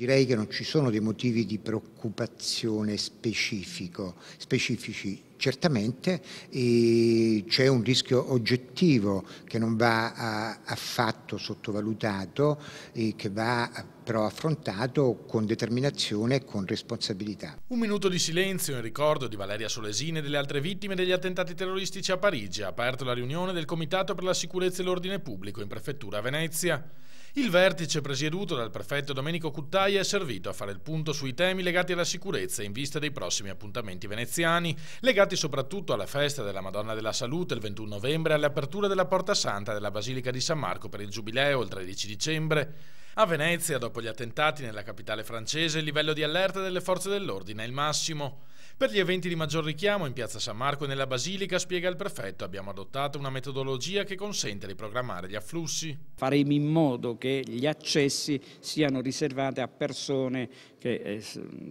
Direi che non ci sono dei motivi di preoccupazione specifici. Certamente c'è un rischio oggettivo che non va affatto sottovalutato e che va però affrontato con determinazione e con responsabilità. Un minuto di silenzio in ricordo di Valeria Solesini e delle altre vittime degli attentati terroristici a Parigi ha aperto la riunione del Comitato per la sicurezza e l'ordine pubblico in prefettura a Venezia. Il vertice presieduto dal prefetto Domenico Cuttai è servito a fare il punto sui temi legati alla sicurezza in vista dei prossimi appuntamenti veneziani, legati dedicati soprattutto alla festa della Madonna della Salute il 21 novembre e all'apertura della Porta Santa della Basilica di San Marco per il Giubileo il 13 dicembre, a Venezia, dopo gli attentati nella capitale francese, il livello di allerta delle forze dell'ordine è il massimo. Per gli eventi di maggior richiamo in piazza San Marco e nella Basilica, spiega il prefetto, abbiamo adottato una metodologia che consente di programmare gli afflussi. Faremo in modo che gli accessi siano riservati a persone che, eh,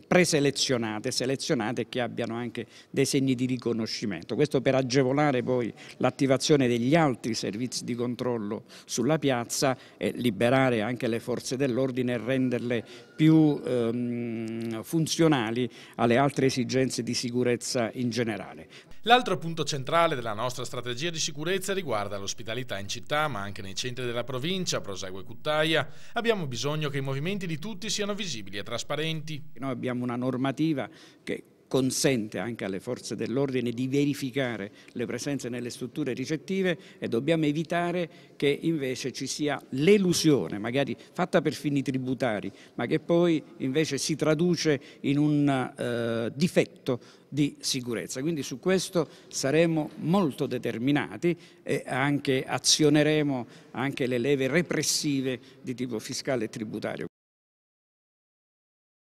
preselezionate, selezionate e che abbiano anche dei segni di riconoscimento. Questo per agevolare poi l'attivazione degli altri servizi di controllo sulla piazza e liberare anche le forze forze dell'ordine e renderle più ehm, funzionali alle altre esigenze di sicurezza in generale. L'altro punto centrale della nostra strategia di sicurezza riguarda l'ospitalità in città, ma anche nei centri della provincia, prosegue Cuttaia. Abbiamo bisogno che i movimenti di tutti siano visibili e trasparenti. Noi abbiamo una normativa che consente anche alle forze dell'ordine di verificare le presenze nelle strutture ricettive e dobbiamo evitare che invece ci sia l'elusione, magari fatta per fini tributari, ma che poi invece si traduce in un eh, difetto di sicurezza. Quindi su questo saremo molto determinati e anche azioneremo anche le leve repressive di tipo fiscale e tributario.